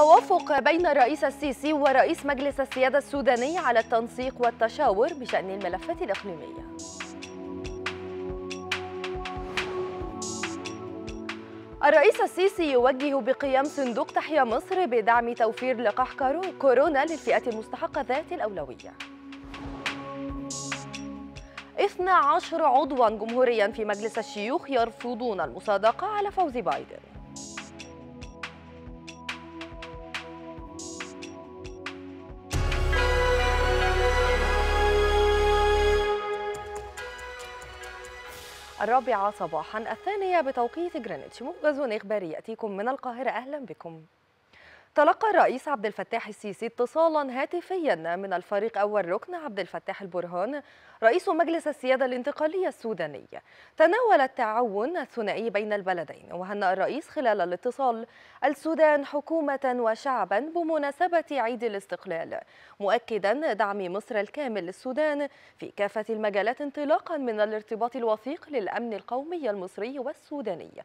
توافق بين الرئيس السيسي ورئيس مجلس السيادة السوداني على التنسيق والتشاور بشأن الملفات الإقليمية الرئيس السيسي يوجه بقيام صندوق تحيا مصر بدعم توفير لقاح كورونا للفئات المستحقة ذات الأولوية 12 عضوا جمهوريا في مجلس الشيوخ يرفضون المصادقة على فوز بايدن الرابعة صباحا الثانية بتوقيت جرينتش موجز إخباري يأتيكم من القاهرة أهلا بكم تلقى الرئيس عبد الفتاح السيسي اتصالا هاتفيا من الفريق أول ركن عبد الفتاح البرهان رئيس مجلس السيادة الانتقالية السوداني تناول التعاون الثنائي بين البلدين وهنأ الرئيس خلال الاتصال السودان حكومة وشعبا بمناسبة عيد الاستقلال مؤكدا دعم مصر الكامل للسودان في كافة المجالات انطلاقا من الارتباط الوثيق للأمن القومي المصري والسوداني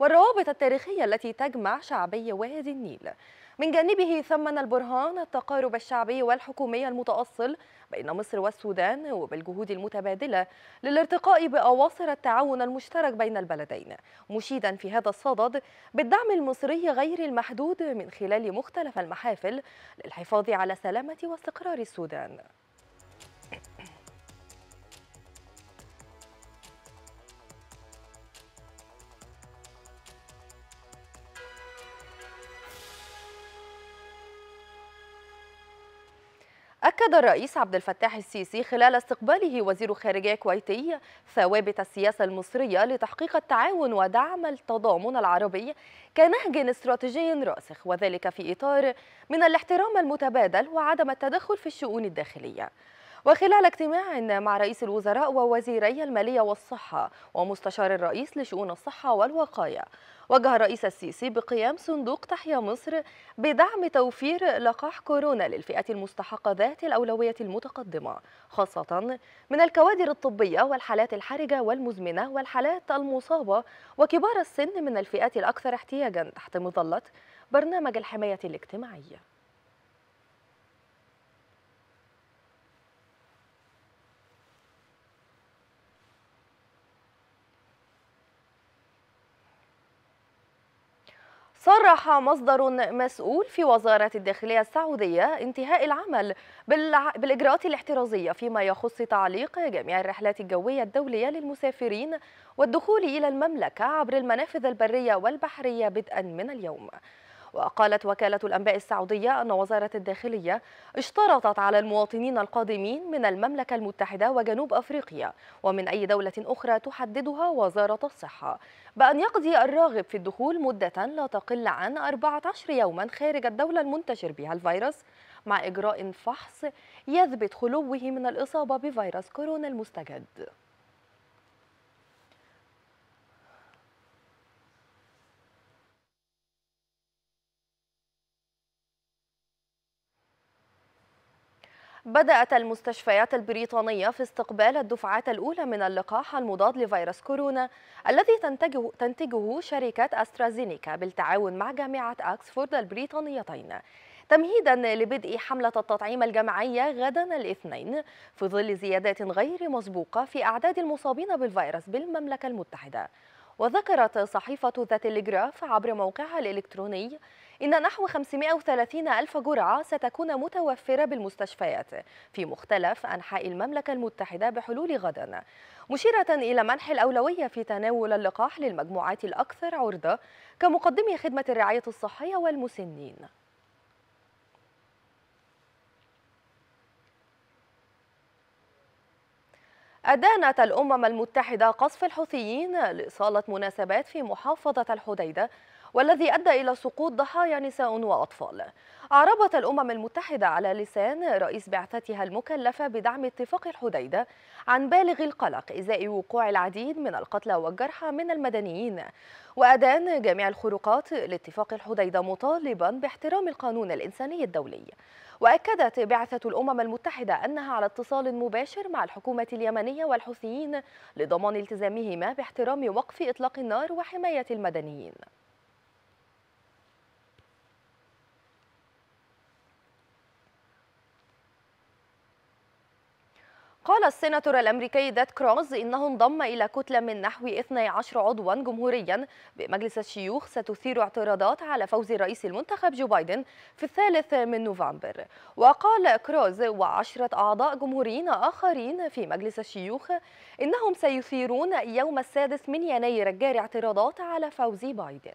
والروابط التاريخية التي تجمع شعبي وادي النيل من جانبه ثمن البرهان التقارب الشعبي والحكومي المتأصل بين مصر والسودان وبالجهود المتبادلة للارتقاء بأواصر التعاون المشترك بين البلدين مشيدا في هذا الصدد بالدعم المصري غير المحدود من خلال مختلف المحافل للحفاظ على سلامة واستقرار السودان أكد الرئيس عبد الفتاح السيسي خلال استقباله وزير خارجية كويتي ثوابت السياسة المصرية لتحقيق التعاون ودعم التضامن العربي كنهج استراتيجي راسخ وذلك في إطار من الاحترام المتبادل وعدم التدخل في الشؤون الداخلية وخلال اجتماع مع رئيس الوزراء ووزيري المالية والصحة ومستشار الرئيس لشؤون الصحة والوقاية وجه الرئيس السيسي بقيام صندوق تحيا مصر بدعم توفير لقاح كورونا للفئات المستحقة ذات الأولوية المتقدمة خاصة من الكوادر الطبية والحالات الحرجة والمزمنة والحالات المصابة وكبار السن من الفئات الأكثر احتياجا تحت مظلة برنامج الحماية الاجتماعية صرح مصدر مسؤول في وزارة الداخلية السعودية انتهاء العمل بالإجراءات الاحترازية فيما يخص تعليق جميع الرحلات الجوية الدولية للمسافرين والدخول إلى المملكة عبر المنافذ البرية والبحرية بدءا من اليوم وقالت وكالة الأنباء السعودية أن وزارة الداخلية اشترطت على المواطنين القادمين من المملكة المتحدة وجنوب أفريقيا ومن أي دولة أخرى تحددها وزارة الصحة بأن يقضي الراغب في الدخول مدة لا تقل عن 14 يوما خارج الدولة المنتشر بها الفيروس مع إجراء فحص يثبت خلوه من الإصابة بفيروس كورونا المستجد بدأت المستشفيات البريطانية في استقبال الدفعات الأولى من اللقاح المضاد لفيروس كورونا الذي تنتجه, تنتجه شركة أسترازينيكا بالتعاون مع جامعة أكسفورد البريطانيتين تمهيدا لبدء حملة التطعيم الجماعية غدا الاثنين في ظل زيادات غير مسبوقة في أعداد المصابين بالفيروس بالمملكة المتحدة وذكرت صحيفة ذا تلجراف عبر موقعها الإلكتروني إن نحو 530 ألف جرعة ستكون متوفرة بالمستشفيات في مختلف أنحاء المملكة المتحدة بحلول غد مشيرة إلى منح الأولوية في تناول اللقاح للمجموعات الأكثر عرضة كمقدمي خدمة الرعاية الصحية والمسنين أدانت الأمم المتحدة قصف الحوثيين لإصالة مناسبات في محافظة الحديدة والذي أدى إلى سقوط ضحايا نساء وأطفال أعربت الأمم المتحدة على لسان رئيس بعثتها المكلفة بدعم اتفاق الحديدة عن بالغ القلق إزاء وقوع العديد من القتلى والجرحى من المدنيين وأدان جميع الخروقات لاتفاق الحديدة مطالبا باحترام القانون الإنساني الدولي وأكدت بعثة الأمم المتحدة أنها على اتصال مباشر مع الحكومة اليمنية والحوثيين لضمان التزامهما باحترام وقف إطلاق النار وحماية المدنيين قال السيناتور الأمريكي دات كروز إنه انضم إلى كتلة من نحو 12 عضوا جمهوريا بمجلس الشيوخ ستثير اعتراضات على فوز الرئيس المنتخب جو بايدن في الثالث من نوفمبر وقال كروز وعشرة أعضاء جمهوريين آخرين في مجلس الشيوخ إنهم سيثيرون يوم السادس من يناير الجاري اعتراضات على فوز بايدن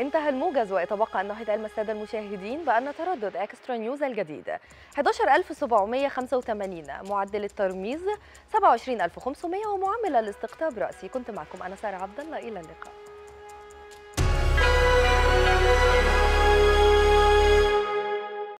انتهى الموجز ويتبقى أن نحيط علم السادة المشاهدين بأن تردد إكسترا نيوز الجديد 11785 معدل الترميز 27500 ومعامل الاستقطاب رأسي كنت معكم أنا سارة عبد الله إلى اللقاء